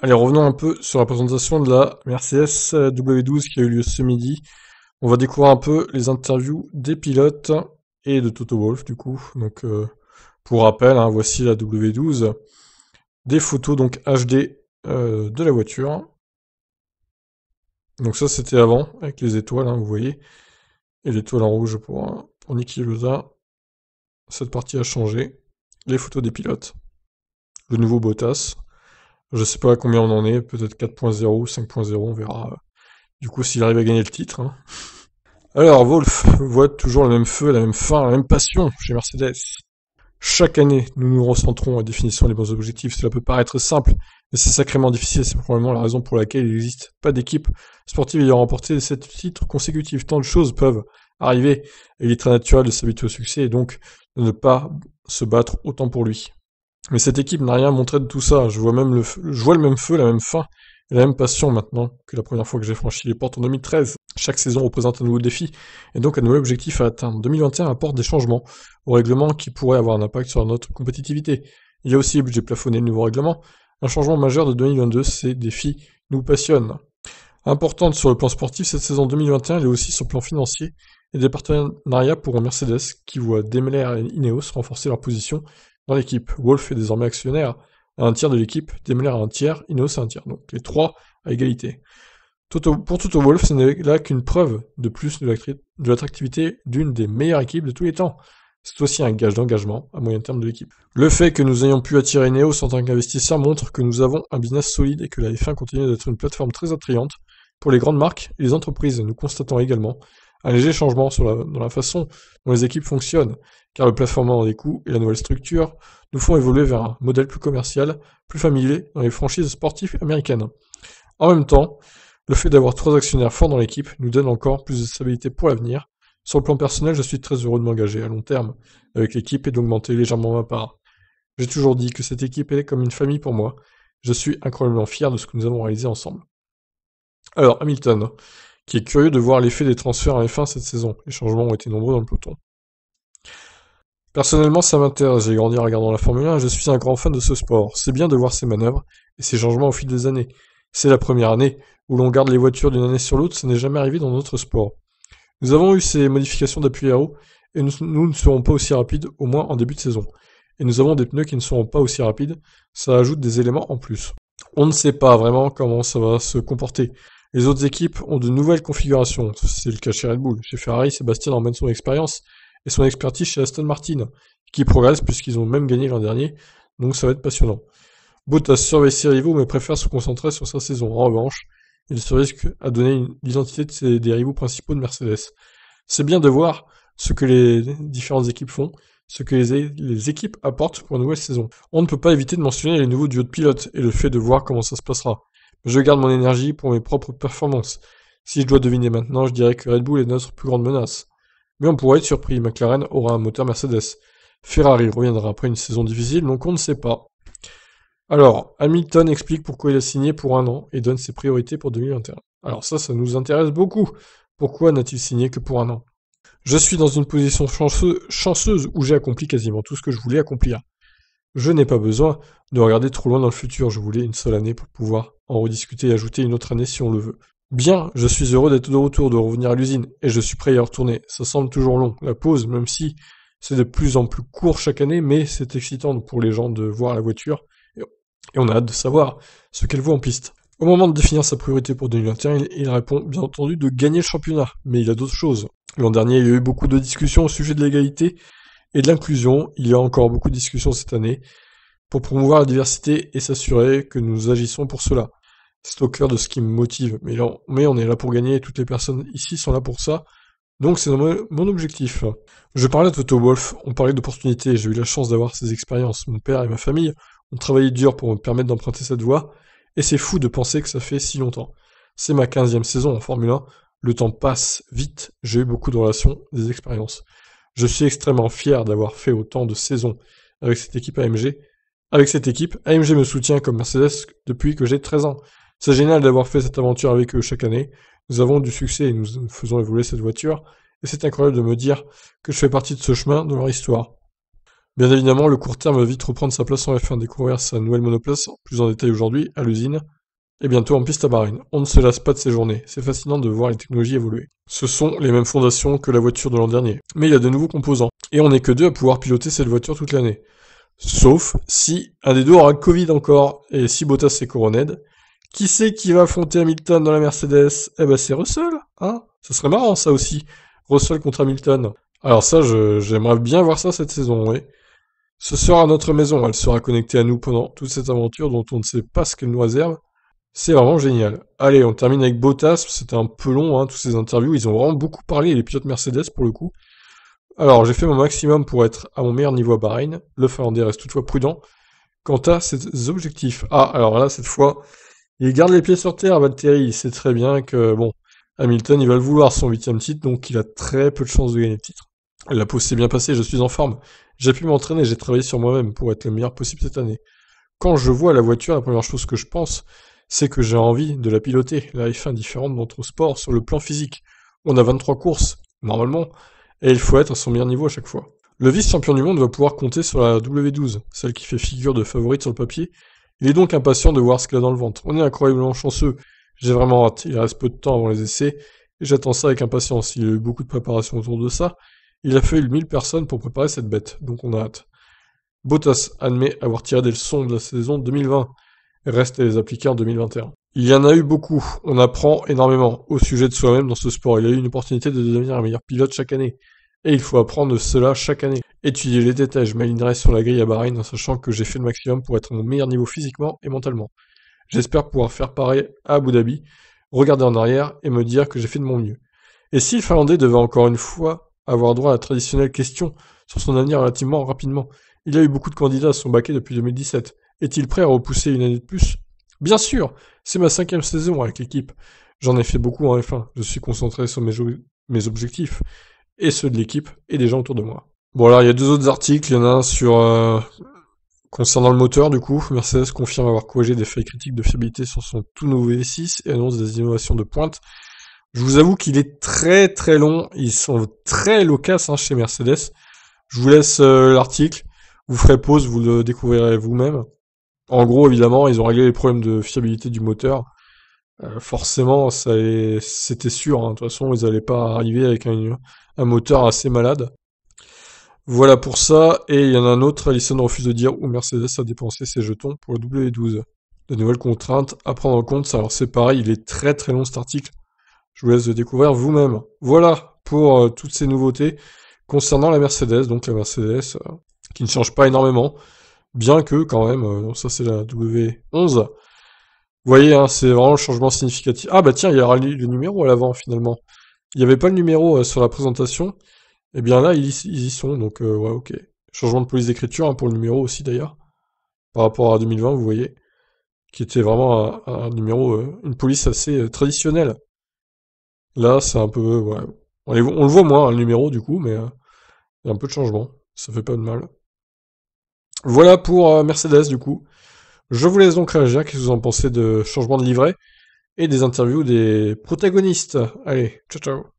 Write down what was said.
Allez, revenons un peu sur la présentation de la Mercedes euh, W12 qui a eu lieu ce midi. On va découvrir un peu les interviews des pilotes et de Toto Wolf du coup. Donc euh, pour rappel, hein, voici la W12. Des photos donc HD euh, de la voiture. Donc ça c'était avant avec les étoiles, hein, vous voyez. Et l'étoile en rouge pour, pour Niki Cette partie a changé. Les photos des pilotes. Le nouveau Bottas, je sais pas combien on en est, peut-être 4.0, 5.0, on verra. Du coup, s'il arrive à gagner le titre. Hein. Alors, Wolf voit toujours le même feu, la même fin, la même passion chez Mercedes. Chaque année, nous nous recentrons à définissant les bons objectifs. Cela peut paraître simple, mais c'est sacrément difficile. C'est probablement la raison pour laquelle il n'existe pas d'équipe sportive ayant remporté sept titres consécutifs. Tant de choses peuvent arriver, et il est très naturel de s'habituer au succès et donc de ne pas se battre autant pour lui. Mais cette équipe n'a rien montré de tout ça. Je vois, même le, je vois le même feu, la même fin, et la même passion maintenant que la première fois que j'ai franchi les portes en 2013. Chaque saison représente un nouveau défi et donc un nouvel objectif à atteindre. 2021 apporte des changements au règlement qui pourraient avoir un impact sur notre compétitivité. Il y a aussi, le budget plafonné le nouveau règlement, un changement majeur de 2022, ces défis nous passionnent. Importante sur le plan sportif, cette saison 2021, elle est aussi sur le plan financier et des partenariats pour Mercedes qui voit Daimler et Ineos renforcer leur position dans l'équipe. Wolf est désormais actionnaire à un tiers de l'équipe, Demler à un tiers, Inos à un tiers. Donc les trois à égalité. Toto, pour Toto Wolf, ce n'est là qu'une preuve de plus de l'attractivité d'une des meilleures équipes de tous les temps. C'est aussi un gage d'engagement à moyen terme de l'équipe. Le fait que nous ayons pu attirer Neos en tant qu'investisseur montre que nous avons un business solide et que la F1 continue d'être une plateforme très attrayante pour les grandes marques et les entreprises. Nous constatons également un léger changement dans la façon dont les équipes fonctionnent, car le plafonnement des coûts et la nouvelle structure nous font évoluer vers un modèle plus commercial, plus familier dans les franchises sportives américaines. En même temps, le fait d'avoir trois actionnaires forts dans l'équipe nous donne encore plus de stabilité pour l'avenir. Sur le plan personnel, je suis très heureux de m'engager à long terme avec l'équipe et d'augmenter légèrement ma part. J'ai toujours dit que cette équipe est comme une famille pour moi. Je suis incroyablement fier de ce que nous avons réalisé ensemble. Alors, Hamilton, qui est curieux de voir l'effet des transferts la F1 cette saison. Les changements ont été nombreux dans le peloton. Personnellement, ça m'intéresse, j'ai grandi en regardant la Formule 1 je suis un grand fan de ce sport. C'est bien de voir ces manœuvres et ces changements au fil des années. C'est la première année où l'on garde les voitures d'une année sur l'autre, ça n'est jamais arrivé dans notre sport. Nous avons eu ces modifications d'appui à eau et nous, ne serons pas aussi rapides, au moins en début de saison. Et nous avons des pneus qui ne seront pas aussi rapides, ça ajoute des éléments en plus. On ne sait pas vraiment comment ça va se comporter. Les autres équipes ont de nouvelles configurations. C'est le cas chez Red Bull. Chez Ferrari, Sébastien emmène son expérience et son expertise chez Aston Martin, qui progresse puisqu'ils ont même gagné l'an dernier. Donc ça va être passionnant. Bottas surveillé ses rivaux mais préfère se concentrer sur sa saison. En revanche, il se risque à donner l'identité de des rivaux principaux de Mercedes. C'est bien de voir ce que les différentes équipes font, ce que les, équipes apportent pour une nouvelle saison. On ne peut pas éviter de mentionner les nouveaux duos de pilotes et le fait de voir comment ça se passera. Je garde mon énergie pour mes propres performances. Si je dois deviner maintenant, je dirais que Red Bull est notre plus grande menace. Mais on pourrait être surpris, McLaren aura un moteur Mercedes. Ferrari reviendra après une saison difficile, donc on ne sait pas. Alors, Hamilton explique pourquoi il a signé pour un an et donne ses priorités pour 2021. Alors ça, ça nous intéresse beaucoup. Pourquoi n'a-t-il signé que pour un an Je suis dans une position chanceuse où j'ai accompli quasiment tout ce que je voulais accomplir. Je n'ai pas besoin de regarder trop loin dans le futur, je voulais une seule année pour pouvoir en rediscuter et ajouter une autre année si on le veut. Bien, je suis heureux d'être de retour, de revenir à l'usine, et je suis prêt à y retourner. Ça semble toujours long, la pause, même si c'est de plus en plus court chaque année, mais c'est excitant pour les gens de voir la voiture, et on a hâte de savoir ce qu'elle vaut en piste. Au moment de définir sa priorité pour 2021, il, répond bien entendu de gagner le championnat, mais il a d'autres choses. L'an dernier, il y a eu beaucoup de discussions au sujet de l'égalité et de l'inclusion. Il y a encore beaucoup de discussions cette année pour promouvoir la diversité et s'assurer que nous agissons pour cela. C'est au cœur de ce qui me motive. Mais, on est là pour gagner et toutes les personnes ici sont là pour ça. Donc c'est mon objectif. Je parlais de Toto Wolf, on parlait d'opportunités, j'ai eu la chance d'avoir ces expériences. Mon père et ma famille ont travaillé dur pour me permettre d'emprunter cette voie, et c'est fou de penser que ça fait si longtemps. C'est ma 15 quinzième saison en Formule 1, le temps passe vite, j'ai eu beaucoup de relations, des expériences. Je suis extrêmement fier d'avoir fait autant de saisons avec cette équipe AMG. Avec cette équipe, AMG me soutient comme Mercedes depuis que j'ai 13 ans. C'est génial d'avoir fait cette aventure avec eux chaque année. Nous avons du succès et nous faisons évoluer cette voiture. Et c'est incroyable de me dire que je fais partie de ce chemin de leur histoire. Bien évidemment, le court terme va vite reprendre sa place en F1, découvrir sa nouvelle monoplace plus en détail aujourd'hui à l'usine et eh bientôt en piste à Barine. On ne se lasse pas de ces journées, c'est fascinant de voir les technologies évoluer. Ce sont les mêmes fondations que la voiture de l'an dernier, mais il y a de nouveaux composants, et on n'est que deux à pouvoir piloter cette voiture toute l'année. Sauf si un des deux aura Covid encore, et si Bottas est Coroned, qui sait qui va affronter Hamilton dans la Mercedes Eh ben c'est Russell, hein Ça serait marrant ça aussi, Russell contre Hamilton. Alors ça, j'aimerais bien voir ça cette saison, oui. Ce sera notre maison, elle sera connectée à nous pendant toute cette aventure dont on ne sait pas ce qu'elle nous réserve, c'est vraiment génial. Allez, on termine avec Bottas. C'était un peu long, hein, tous ces interviews. Ils ont vraiment beaucoup parlé, les pilotes Mercedes, pour le coup. Alors, j'ai fait mon maximum pour être à mon meilleur niveau à Bahreïn. Le Finlandais reste toutefois prudent quant à ses objectifs. Ah, alors là, cette fois, il garde les pieds sur terre, Valtteri. Il sait très bien que, bon, Hamilton, il va le vouloir, son huitième titre, donc il a très peu de chances de gagner le titre. La pause s'est bien passée, je suis en forme. J'ai pu m'entraîner, j'ai travaillé sur moi-même pour être le meilleur possible cette année. Quand je vois la voiture, la première chose que je pense, c'est que j'ai envie de la piloter. La F1 est différente d'autres sport sur le plan physique. On a 23 courses, normalement, et il faut être à son meilleur niveau à chaque fois. Le vice-champion du monde va pouvoir compter sur la W12, celle qui fait figure de favorite sur le papier. Il est donc impatient de voir ce qu'il a dans le ventre. On est incroyablement chanceux. J'ai vraiment hâte. Il reste peu de temps avant les essais, et j'attends ça avec impatience. Il y a eu beaucoup de préparation autour de ça. Il a fallu 1000 personnes pour préparer cette bête, donc on a hâte. Bottas admet avoir tiré des leçons de la saison 2020 reste à les appliquer en 2021. Il y en a eu beaucoup, on apprend énormément au sujet de soi-même dans ce sport. Il y a eu une opportunité de devenir un meilleur pilote chaque année. Et il faut apprendre cela chaque année. Étudier les détails, je m'alignerai sur la grille à Bahreïn en sachant que j'ai fait le maximum pour être au mon meilleur niveau physiquement et mentalement. J'espère pouvoir faire pareil à Abu Dhabi, regarder en arrière et me dire que j'ai fait de mon mieux. Et si le Finlandais devait encore une fois avoir droit à la traditionnelle question sur son avenir relativement rapidement Il y a eu beaucoup de candidats à son baquet depuis 2017. Est-il prêt à repousser une année de plus Bien sûr C'est ma cinquième saison avec l'équipe. J'en ai fait beaucoup en F1. Je suis concentré sur mes, objectifs, et ceux de l'équipe, et des gens autour de moi. Bon alors, il y a deux autres articles. Il y en a un sur... Euh, concernant le moteur, du coup, Mercedes confirme avoir corrigé des failles critiques de fiabilité sur son tout nouveau V6 et annonce des innovations de pointe. Je vous avoue qu'il est très très long. Ils sont très loquaces hein, chez Mercedes. Je vous laisse euh, l'article. Vous ferez pause, vous le découvrirez vous-même. En gros, évidemment, ils ont réglé les problèmes de fiabilité du moteur. Euh, forcément, ça c'était sûr. Hein. De toute façon, ils n'allaient pas arriver avec un, moteur assez malade. Voilà pour ça. Et il y en a un autre, Allison refuse de dire où Mercedes a dépensé ses jetons pour le W12. De nouvelles contraintes à prendre en compte. Alors c'est pareil, il est très très long cet article. Je vous laisse le découvrir vous-même. Voilà pour euh, toutes ces nouveautés concernant la Mercedes. Donc la Mercedes euh, qui ne change pas énormément. Bien que, quand même, euh, ça c'est la W11. Vous voyez, hein, c'est vraiment un changement significatif. Ah bah tiens, il y a le numéro à l'avant finalement. Il n'y avait pas le numéro euh, sur la présentation. eh bien là, ils, y sont, donc euh, ouais, ok. Changement de police d'écriture hein, pour le numéro aussi d'ailleurs. Par rapport à 2020, vous voyez. Qui était vraiment un, numéro, une police assez traditionnelle. Là, c'est un peu... Ouais. On, le voit moins, hein, le numéro du coup, mais il y a un peu de changement. Ça fait pas de mal. Voilà pour euh, Mercedes du coup. Je vous laisse donc réagir. Qu'est-ce que vous en pensez de changement de livret et des interviews des protagonistes Allez, ciao ciao